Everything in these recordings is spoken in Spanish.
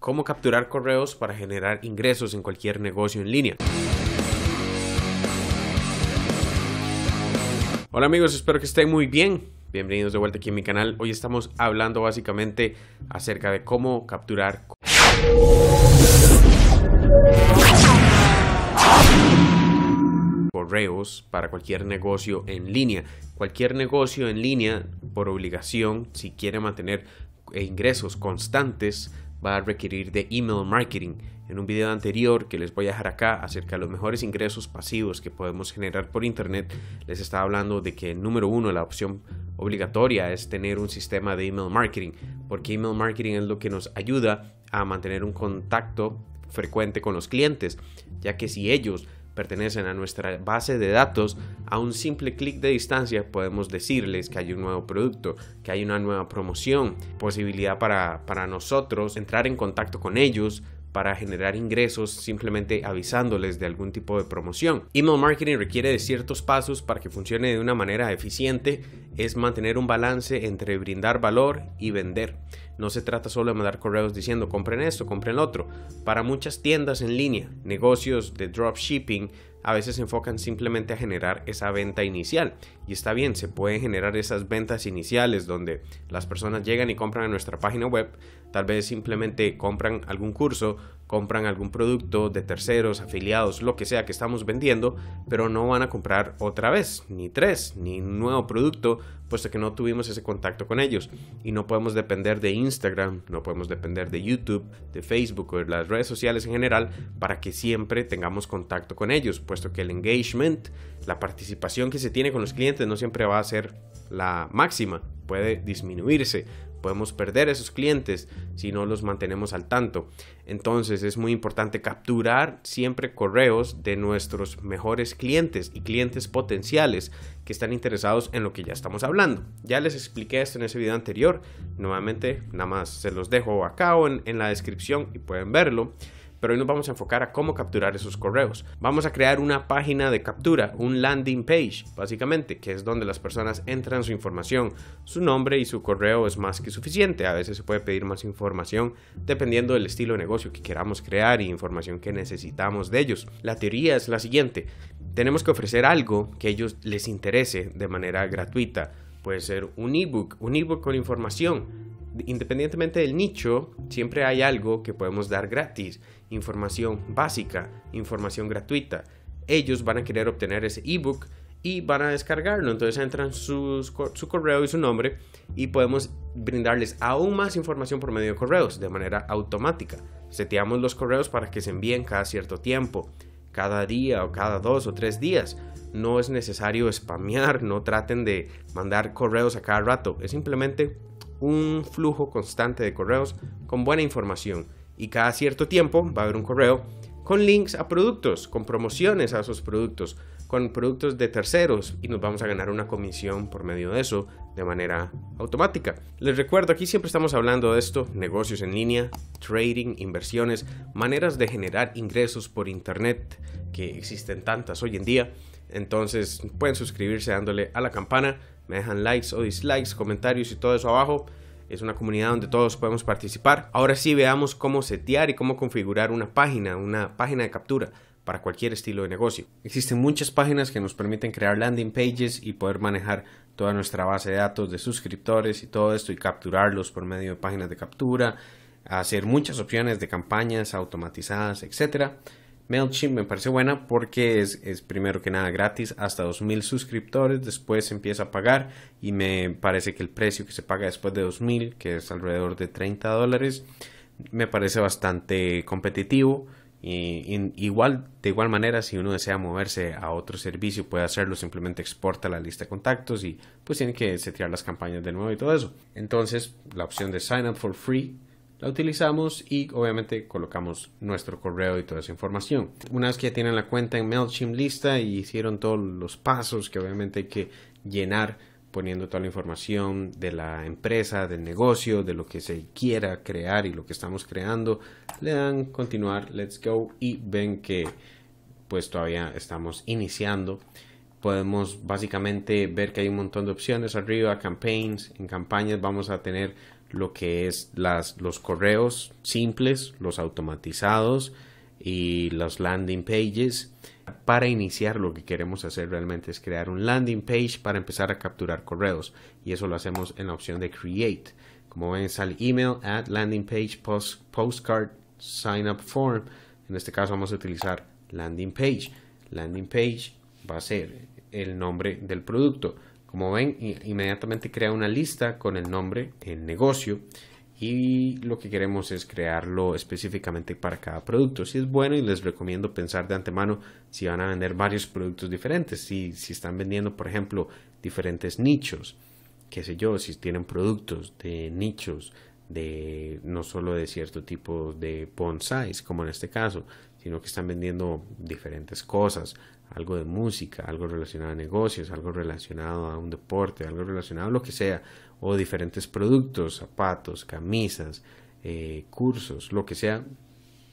cómo capturar correos para generar ingresos en cualquier negocio en línea. Hola amigos, espero que estén muy bien. Bienvenidos de vuelta aquí en mi canal. Hoy estamos hablando básicamente acerca de cómo capturar... correos para cualquier negocio en línea. Cualquier negocio en línea, por obligación, si quiere mantener eh, ingresos constantes, va a requerir de email marketing. En un video anterior que les voy a dejar acá acerca de los mejores ingresos pasivos que podemos generar por internet, les estaba hablando de que número uno, la opción obligatoria es tener un sistema de email marketing, porque email marketing es lo que nos ayuda a mantener un contacto frecuente con los clientes, ya que si ellos pertenecen a nuestra base de datos, a un simple clic de distancia podemos decirles que hay un nuevo producto, que hay una nueva promoción, posibilidad para, nosotros entrar en contacto con ellos, para generar ingresos simplemente avisándoles de algún tipo de promoción. Email marketing requiere de ciertos pasos para que funcione de una manera eficiente, es mantener un balance entre brindar valor y vender. No se trata solo de mandar correos diciendo compren esto, compren lo otro. Para muchas tiendas en línea, negocios de dropshipping, a veces se enfocan simplemente a generar esa venta inicial. Y está bien, se pueden generar esas ventas iniciales donde las personas llegan y compran en nuestra página web, tal vez simplemente compran algún curso, compran algún producto de terceros, afiliados, lo que sea que estamos vendiendo, pero no van a comprar otra vez, ni tres, ni un nuevo producto, puesto que no tuvimos ese contacto con ellos. Y no podemos depender de Instagram, no podemos depender de YouTube, de Facebook o de las redes sociales en general para que siempre tengamos contacto con ellos, puesto que el engagement, la participación que se tiene con los clientes no siempre va a ser la máxima, puede disminuirse, podemos perder esos clientes si no los mantenemos al tanto. Entonces es muy importante capturar siempre correos de nuestros mejores clientes y clientes potenciales que están interesados en lo que ya estamos hablando. Ya les expliqué esto en ese video anterior. Nuevamente, nada más se los dejo acá o en, en la descripción y pueden verlo pero hoy nos vamos a enfocar a cómo capturar esos correos. Vamos a crear una página de captura, un landing page, básicamente, que es donde las personas entran su información. Su nombre y su correo es más que suficiente. A veces se puede pedir más información dependiendo del estilo de negocio que queramos crear y información que necesitamos de ellos. La teoría es la siguiente. Tenemos que ofrecer algo que a ellos les interese de manera gratuita. Puede ser un ebook, un ebook con información independientemente del nicho, siempre hay algo que podemos dar gratis, información básica, información gratuita. Ellos van a querer obtener ese ebook y van a descargarlo. Entonces entran su correo y su nombre y podemos brindarles aún más información por medio de correos de manera automática. Seteamos los correos para que se envíen cada cierto tiempo, cada día o cada dos o tres días. No es necesario spamear, no traten de mandar correos a cada rato. Es simplemente un flujo constante de correos con buena información y cada cierto tiempo va a haber un correo con links a productos, con promociones a esos productos, con productos de terceros y nos vamos a ganar una comisión por medio de eso de manera automática. Les recuerdo, aquí siempre estamos hablando de esto, negocios en línea, trading, inversiones, maneras de generar ingresos por internet que existen tantas hoy en día. Entonces pueden suscribirse dándole a la campana me dejan likes o dislikes, comentarios y todo eso abajo. Es una comunidad donde todos podemos participar. Ahora sí veamos cómo setear y cómo configurar una página, una página de captura para cualquier estilo de negocio. Existen muchas páginas que nos permiten crear landing pages y poder manejar toda nuestra base de datos de suscriptores y todo esto y capturarlos por medio de páginas de captura, hacer muchas opciones de campañas automatizadas, etcétera. MailChimp me parece buena porque es, primero que nada gratis hasta 2.000 suscriptores, después se empieza a pagar y me parece que el precio que se paga después de 2.000, que es alrededor de 30 dólares, me parece bastante competitivo. Y, igual, de igual manera, si uno desea moverse a otro servicio, puede hacerlo, simplemente exporta la lista de contactos y pues tiene que setear las campañas de nuevo y todo eso. Entonces, la opción de Sign Up for Free la utilizamos y obviamente colocamos nuestro correo y toda esa información. Una vez que ya tienen la cuenta en MailChimp lista y hicieron todos los pasos que obviamente hay que llenar poniendo toda la información de la empresa, del negocio, de lo que se quiera crear y lo que estamos creando, le dan continuar, let's go y ven que pues todavía estamos iniciando podemos básicamente ver que hay un montón de opciones arriba, campaigns, en campañas vamos a tener lo que es las, los correos simples, los automatizados y los landing pages. Para iniciar lo que queremos hacer realmente es crear un landing page para empezar a capturar correos y eso lo hacemos en la opción de create. Como ven sale email, add landing page, post, postcard, sign up form. En este caso vamos a utilizar landing page. Landing page va a ser el nombre del producto. Como ven, inmediatamente crea una lista con el nombre, el negocio y lo que queremos es crearlo específicamente para cada producto. Si es bueno y les recomiendo pensar de antemano si van a vender varios productos diferentes, si, si están vendiendo, por ejemplo, diferentes nichos, qué sé yo, si tienen productos de nichos, de no solo de cierto tipo de bonsais, como en este caso, sino que están vendiendo diferentes cosas, algo de música, algo relacionado a negocios, algo relacionado a un deporte, algo relacionado a lo que sea, o diferentes productos, zapatos, camisas, eh, cursos, lo que sea,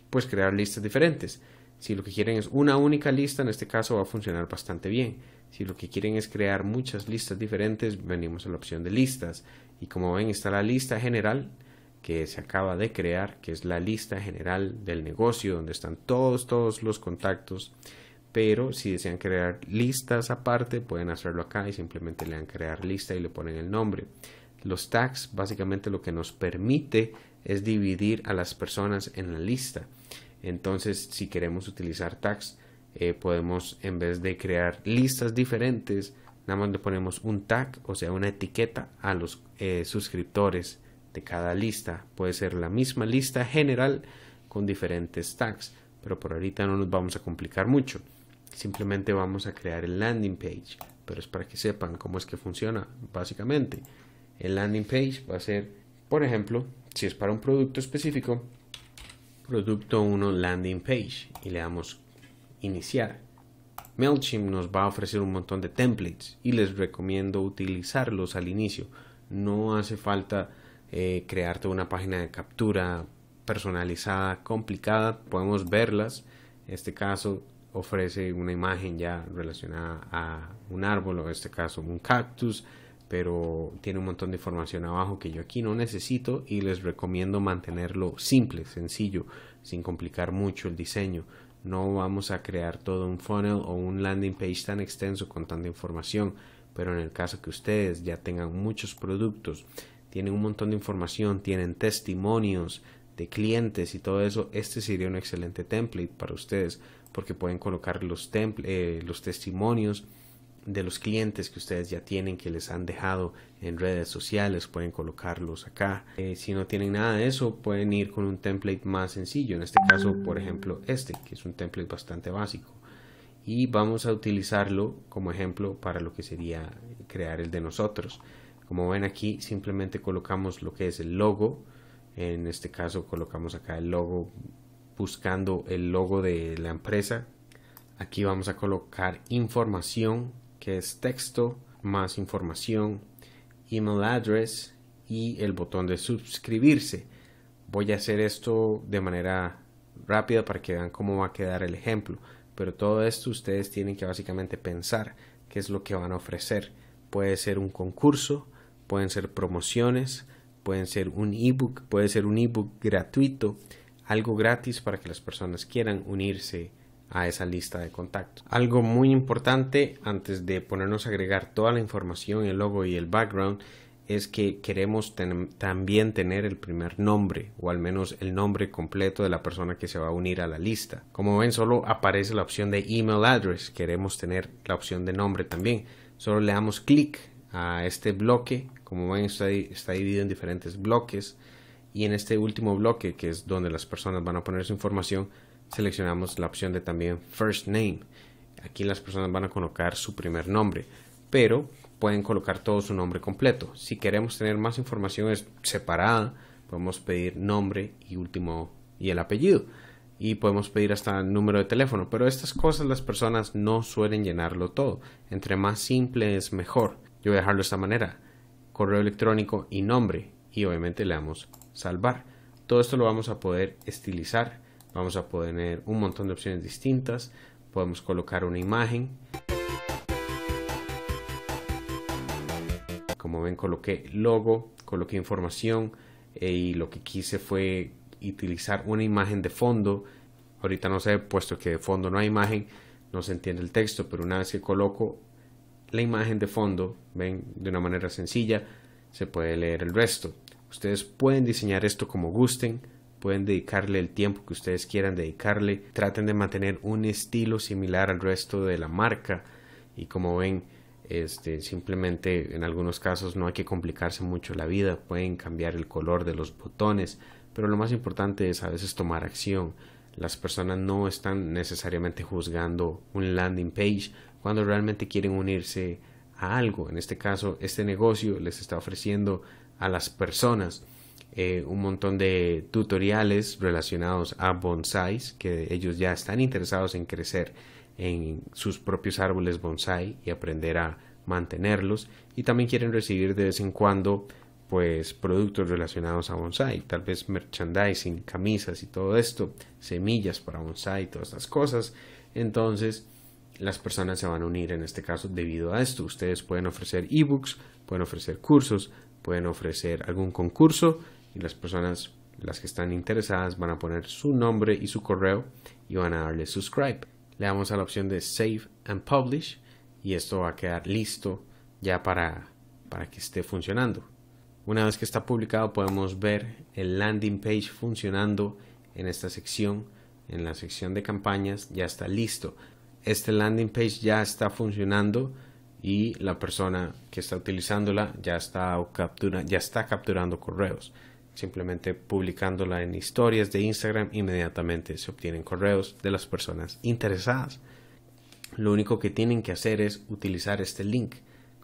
pues crear listas diferentes. Si lo que quieren es una única lista, en este caso va a funcionar bastante bien. Si lo que quieren es crear muchas listas diferentes, venimos a la opción de listas. Y como ven, está la lista general que se acaba de crear, que es la lista general del negocio, donde están todos, todos los contactos. Pero si desean crear listas aparte, pueden hacerlo acá y simplemente le dan crear lista y le ponen el nombre. Los tags básicamente lo que nos permite es dividir a las personas en la lista. Entonces, si queremos utilizar tags, eh, podemos en vez de crear listas diferentes, nada más le ponemos un tag, o sea, una etiqueta a los eh, suscriptores cada lista. Puede ser la misma lista general con diferentes tags, pero por ahorita no nos vamos a complicar mucho. Simplemente vamos a crear el landing page, pero es para que sepan cómo es que funciona básicamente. El landing page va a ser, por ejemplo, si es para un producto específico, producto 1 landing page y le damos iniciar. MailChimp nos va a ofrecer un montón de templates y les recomiendo utilizarlos al inicio. No hace falta eh, crearte una página de captura personalizada, complicada, podemos verlas. este caso ofrece una imagen ya relacionada a un árbol, o en este caso un cactus, pero tiene un montón de información abajo que yo aquí no necesito y les recomiendo mantenerlo simple, sencillo, sin complicar mucho el diseño. No vamos a crear todo un funnel o un landing page tan extenso con tanta información, pero en el caso que ustedes ya tengan muchos productos tienen un montón de información, tienen testimonios de clientes y todo eso, este sería un excelente template para ustedes porque pueden colocar los, eh, los testimonios de los clientes que ustedes ya tienen, que les han dejado en redes sociales, pueden colocarlos acá. Eh, si no tienen nada de eso, pueden ir con un template más sencillo. En este caso, por ejemplo, este, que es un template bastante básico. Y vamos a utilizarlo como ejemplo para lo que sería crear el de nosotros. Como ven aquí simplemente colocamos lo que es el logo. En este caso colocamos acá el logo buscando el logo de la empresa. Aquí vamos a colocar información que es texto más información, email address y el botón de suscribirse. Voy a hacer esto de manera rápida para que vean cómo va a quedar el ejemplo. Pero todo esto ustedes tienen que básicamente pensar qué es lo que van a ofrecer. Puede ser un concurso, pueden ser promociones, pueden ser un ebook, puede ser un ebook gratuito, algo gratis para que las personas quieran unirse a esa lista de contactos. Algo muy importante antes de ponernos a agregar toda la información, el logo y el background es que queremos también tener el primer nombre o al menos el nombre completo de la persona que se va a unir a la lista. Como ven, solo aparece la opción de email address. Queremos tener la opción de nombre también. Solo le damos clic a este bloque. Como ven, está, dividido en diferentes bloques. Y en este último bloque, que es donde las personas van a poner su información, seleccionamos la opción de también First Name. Aquí las personas van a colocar su primer nombre, pero pueden colocar todo su nombre completo. Si queremos tener más información separada, podemos pedir nombre y último y el apellido. Y podemos pedir hasta número de teléfono. Pero estas cosas las personas no suelen llenarlo todo. Entre más simple es mejor. Yo voy a dejarlo de esta manera. Correo electrónico y nombre. Y obviamente le damos salvar. Todo esto lo vamos a poder estilizar. Vamos a poder tener un montón de opciones distintas. Podemos colocar una imagen. Como ven coloqué logo, coloqué información eh, y lo que quise fue utilizar una imagen de fondo. Ahorita no sé, puesto que de fondo no hay imagen, no se entiende el texto, pero una vez que coloco la imagen de fondo, ven, de una manera sencilla, se puede leer el resto. Ustedes pueden diseñar esto como gusten, pueden dedicarle el tiempo que ustedes quieran dedicarle, traten de mantener un estilo similar al resto de la marca y como ven, este, simplemente en algunos casos no hay que complicarse mucho la vida, pueden cambiar el color de los botones, pero lo más importante es a veces tomar acción. Las personas no están necesariamente juzgando un landing page, cuando realmente quieren unirse a algo. En este caso, este negocio les está ofreciendo a las personas eh, un montón de tutoriales relacionados a bonsais que ellos ya están interesados en crecer en sus propios árboles bonsai y aprender a mantenerlos y también quieren recibir de vez en cuando pues productos relacionados a bonsai, tal vez merchandising, camisas y todo esto, semillas para bonsai, todas estas cosas. Entonces, las personas se van a unir en este caso debido a esto. Ustedes pueden ofrecer ebooks, pueden ofrecer cursos, pueden ofrecer algún concurso y las personas, las que están interesadas, van a poner su nombre y su correo y van a darle subscribe. Le damos a la opción de save and publish y esto va a quedar listo ya para, para que esté funcionando. Una vez que está publicado podemos ver el landing page funcionando en esta sección, en la sección de campañas, ya está listo este landing page ya está funcionando y la persona que está utilizándola ya está, captura, ya está capturando correos. Simplemente publicándola en historias de Instagram inmediatamente se obtienen correos de las personas interesadas. Lo único que tienen que hacer es utilizar este link.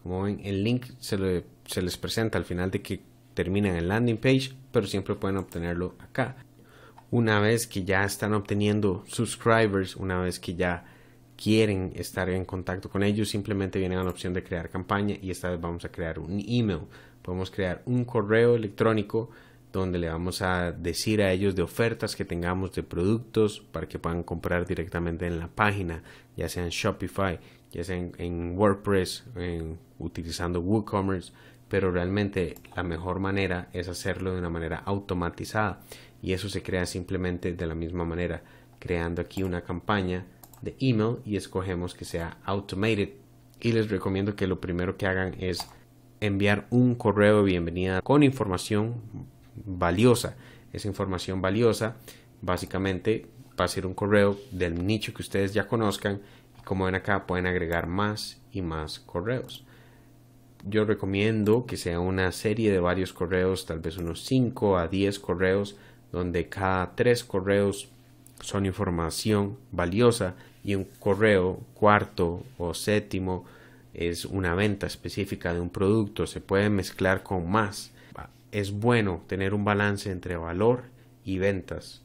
Como ven, el link se, les presenta al final de que terminan el landing page, pero siempre pueden obtenerlo acá. Una vez que ya están obteniendo subscribers, una vez que ya quieren estar en contacto con ellos, simplemente vienen a la opción de crear campaña y esta vez vamos a crear un email. Podemos crear un correo electrónico donde le vamos a decir a ellos de ofertas que tengamos de productos para que puedan comprar directamente en la página, ya sea en Shopify, ya sea en, WordPress, utilizando WooCommerce, pero realmente la mejor manera es hacerlo de una manera automatizada y eso se crea simplemente de la misma manera, creando aquí una campaña de email y escogemos que sea automated. Y les recomiendo que lo primero que hagan es enviar un correo de bienvenida con información valiosa. Esa información valiosa básicamente va a ser un correo del nicho que ustedes ya conozcan y como ven acá pueden agregar más y más correos. Yo recomiendo que sea una serie de varios correos, tal vez unos 5 a 10 correos, donde cada 3 correos son información valiosa y un correo cuarto o séptimo es una venta específica de un producto, se puede mezclar con más. Es bueno tener un balance entre valor y ventas.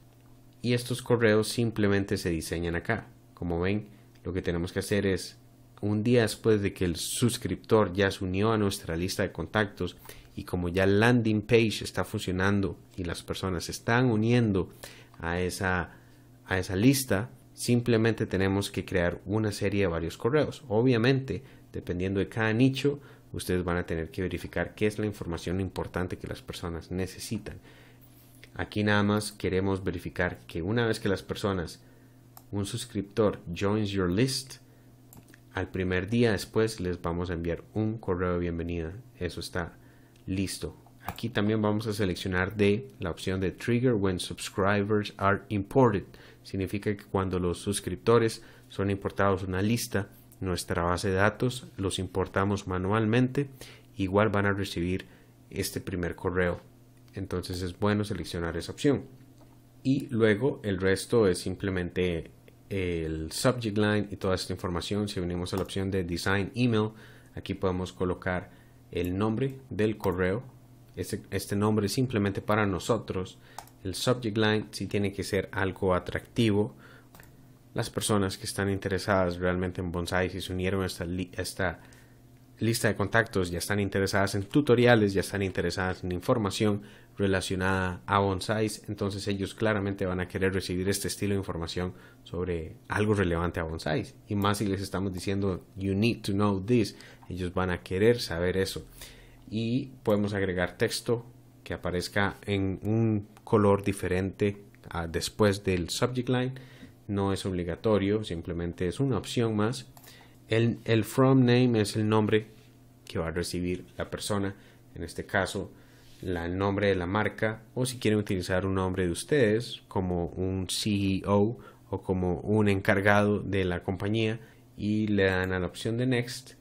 Y estos correos simplemente se diseñan acá. Como ven, lo que tenemos que hacer es un día después de que el suscriptor ya se unió a nuestra lista de contactos y como ya el landing page está funcionando y las personas se están uniendo a esa, a esa lista, simplemente tenemos que crear una serie de varios correos. Obviamente, dependiendo de cada nicho, ustedes van a tener que verificar qué es la información importante que las personas necesitan. Aquí nada más queremos verificar que una vez que las personas, un suscriptor joins your list, al primer día después les vamos a enviar un correo de bienvenida. Eso está listo. Aquí también vamos a seleccionar de la opción de Trigger when subscribers are imported. Significa que cuando los suscriptores son importados una lista, nuestra base de datos, los importamos manualmente, igual van a recibir este primer correo. Entonces es bueno seleccionar esa opción. Y luego el resto es simplemente el subject line y toda esta información. Si venimos a la opción de design email, aquí podemos colocar el nombre del correo este, nombre simplemente para nosotros. El subject line si tiene que ser algo atractivo. Las personas que están interesadas realmente en bonsai, y se unieron a esta, esta lista de contactos, ya están interesadas en tutoriales, ya están interesadas en información relacionada a bonsáis entonces ellos claramente van a querer recibir este estilo de información sobre algo relevante a bonsáis Y más si les estamos diciendo, you need to know this, ellos van a querer saber eso y podemos agregar texto que aparezca en un color diferente después del subject line. No es obligatorio, simplemente es una opción más. El, from name es el nombre que va a recibir la persona, en este caso el nombre de la marca o si quieren utilizar un nombre de ustedes como un CEO o como un encargado de la compañía y le dan a la opción de next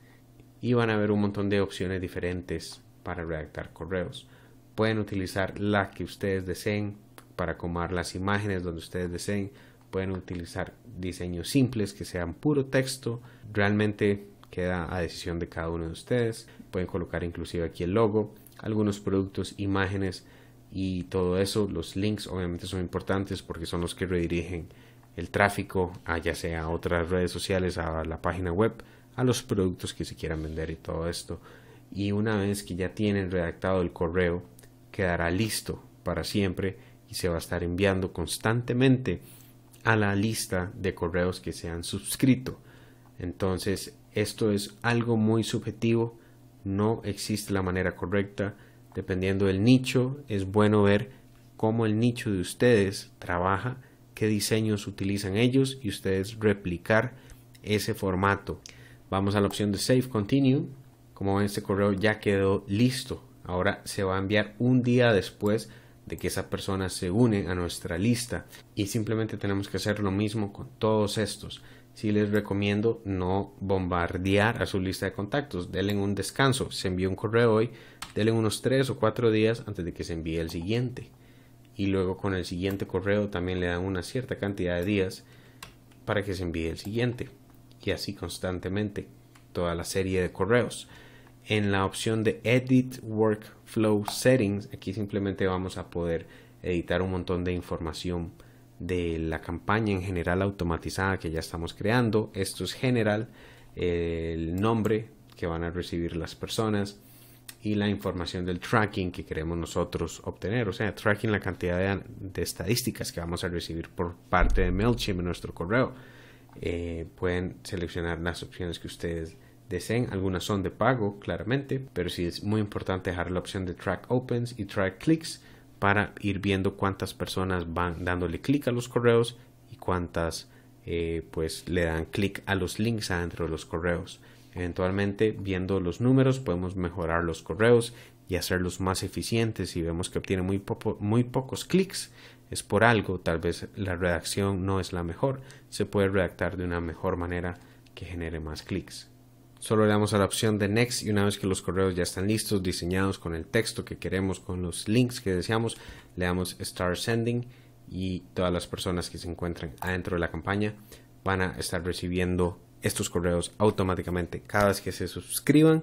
y van a ver un montón de opciones diferentes para redactar correos. Pueden utilizar la que ustedes deseen para comar las imágenes donde ustedes deseen. Pueden utilizar diseños simples que sean puro texto. Realmente queda a decisión de cada uno de ustedes. Pueden colocar inclusive aquí el logo, algunos productos, imágenes y todo eso. Los links obviamente son importantes porque son los que redirigen el tráfico a ya sea a otras redes sociales, a la página web a los productos que se quieran vender y todo esto. Y una vez que ya tienen redactado el correo, quedará listo para siempre y se va a estar enviando constantemente a la lista de correos que se han suscrito. Entonces, esto es algo muy subjetivo, no existe la manera correcta. Dependiendo del nicho, es bueno ver cómo el nicho de ustedes trabaja, qué diseños utilizan ellos y ustedes replicar ese formato. Vamos a la opción de Save Continue. Como ven, este correo ya quedó listo. Ahora se va a enviar un día después de que esa persona se une a nuestra lista. Y simplemente tenemos que hacer lo mismo con todos estos. Si les recomiendo no bombardear a su lista de contactos. Denle un descanso. Se envió un correo hoy. Denle unos 3 o 4 días antes de que se envíe el siguiente. Y luego con el siguiente correo también le dan una cierta cantidad de días para que se envíe el siguiente y así constantemente toda la serie de correos. En la opción de Edit Workflow Settings, aquí simplemente vamos a poder editar un montón de información de la campaña en general automatizada que ya estamos creando. Esto es general, el nombre que van a recibir las personas y la información del tracking que queremos nosotros obtener. O sea, tracking la cantidad de, estadísticas que vamos a recibir por parte de MailChimp en nuestro correo eh, pueden seleccionar las opciones que ustedes deseen. Algunas son de pago, claramente, pero sí es muy importante dejar la opción de track opens y track clicks para ir viendo cuántas personas van dándole clic a los correos y cuántas eh, pues le dan clic a los links adentro de los correos. Eventualmente, viendo los números, podemos mejorar los correos y hacerlos más eficientes y vemos que obtiene muy, muy pocos clics, es por algo, tal vez la redacción no es la mejor, se puede redactar de una mejor manera que genere más clics. Solo le damos a la opción de Next y una vez que los correos ya están listos, diseñados con el texto que queremos, con los links que deseamos, le damos Start Sending y todas las personas que se encuentren adentro de la campaña van a estar recibiendo estos correos automáticamente cada vez que se suscriban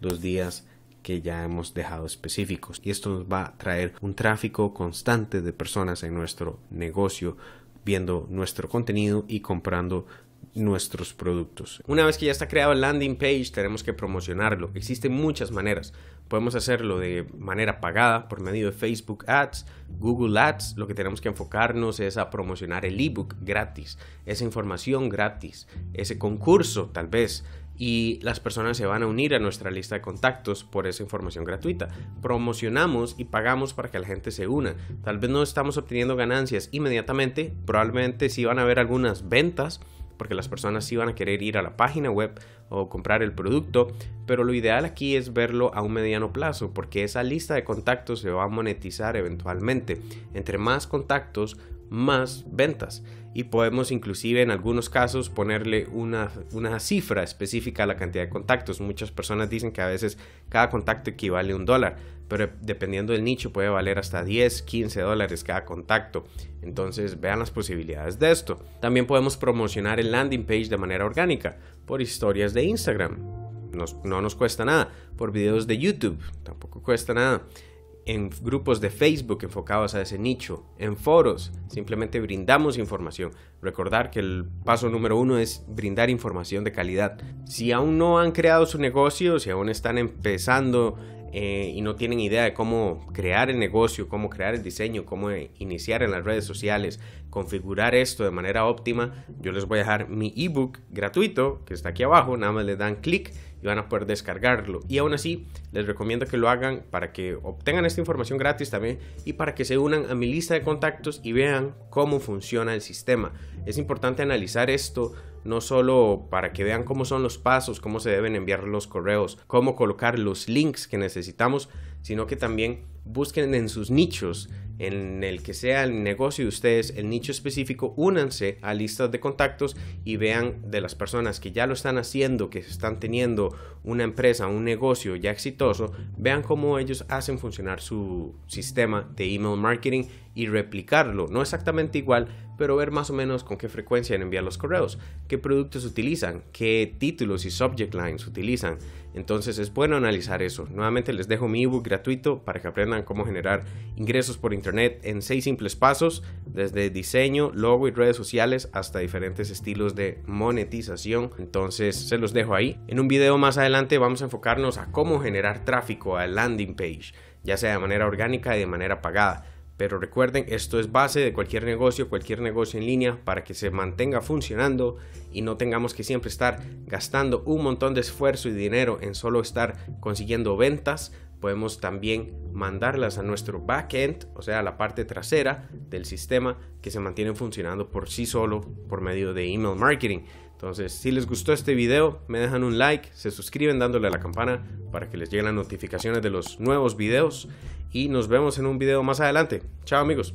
los días que ya hemos dejado específicos y esto nos va a traer un tráfico constante de personas en nuestro negocio viendo nuestro contenido y comprando nuestros productos. Una vez que ya está creado el landing page, tenemos que promocionarlo. Existen muchas maneras. Podemos hacerlo de manera pagada por medio de Facebook Ads, Google Ads. Lo que tenemos que enfocarnos es a promocionar el ebook gratis, esa información gratis, ese concurso tal vez y las personas se van a unir a nuestra lista de contactos por esa información gratuita. Promocionamos y pagamos para que la gente se una. Tal vez no estamos obteniendo ganancias inmediatamente, probablemente sí van a haber algunas ventas porque las personas sí van a querer ir a la página web o comprar el producto, pero lo ideal aquí es verlo a un mediano plazo, porque esa lista de contactos se va a monetizar eventualmente. Entre más contactos, más ventas y podemos inclusive en algunos casos ponerle una, cifra específica a la cantidad de contactos. Muchas personas dicen que a veces cada contacto equivale a un dólar, pero dependiendo del nicho puede valer hasta 10, 15 dólares cada contacto. Entonces vean las posibilidades de esto. También podemos promocionar el landing page de manera orgánica por historias de Instagram. no nos cuesta nada. Por videos de YouTube tampoco cuesta nada en grupos de Facebook enfocados a ese nicho, en foros, simplemente brindamos información. Recordar que el paso número uno es brindar información de calidad. Si aún no han creado su negocio, si aún están empezando eh, y no tienen idea de cómo crear el negocio, cómo crear el diseño, cómo iniciar en las redes sociales, configurar esto de manera óptima, yo les voy a dejar mi ebook gratuito que está aquí abajo, nada más le dan clic y van a poder descargarlo. Y aún así, les recomiendo que lo hagan para que obtengan esta información gratis también y para que se unan a mi lista de contactos y vean cómo funciona el sistema. Es importante analizar esto no solo para que vean cómo son los pasos, cómo se deben enviar los correos, cómo colocar los links que necesitamos, sino que también busquen en sus nichos, en el que sea el negocio de ustedes, el nicho específico, únanse a listas de contactos y vean de las personas que ya lo están haciendo, que están teniendo una empresa, un negocio ya exitoso, vean cómo ellos hacen funcionar su sistema de email marketing y replicarlo. No exactamente igual, pero ver más o menos con qué frecuencia envían los correos, qué productos utilizan, qué títulos y subject lines utilizan. Entonces es bueno analizar eso. Nuevamente les dejo mi ebook gratuito para que aprendan cómo generar ingresos por internet en seis simples pasos, desde diseño, logo y redes sociales hasta diferentes estilos de monetización. Entonces se los dejo ahí. En un video más adelante vamos a enfocarnos a cómo generar tráfico a landing page, ya sea de manera orgánica y de manera pagada. Pero recuerden, esto es base de cualquier negocio, cualquier negocio en línea, para que se mantenga funcionando y no tengamos que siempre estar gastando un montón de esfuerzo y dinero en solo estar consiguiendo ventas. Podemos también mandarlas a nuestro backend, o sea, la parte trasera del sistema que se mantiene funcionando por sí solo por medio de email marketing. Entonces, si les gustó este video, me dejan un like, se suscriben dándole a la campana para que les lleguen las notificaciones de los nuevos videos y nos vemos en un video más adelante. Chao amigos.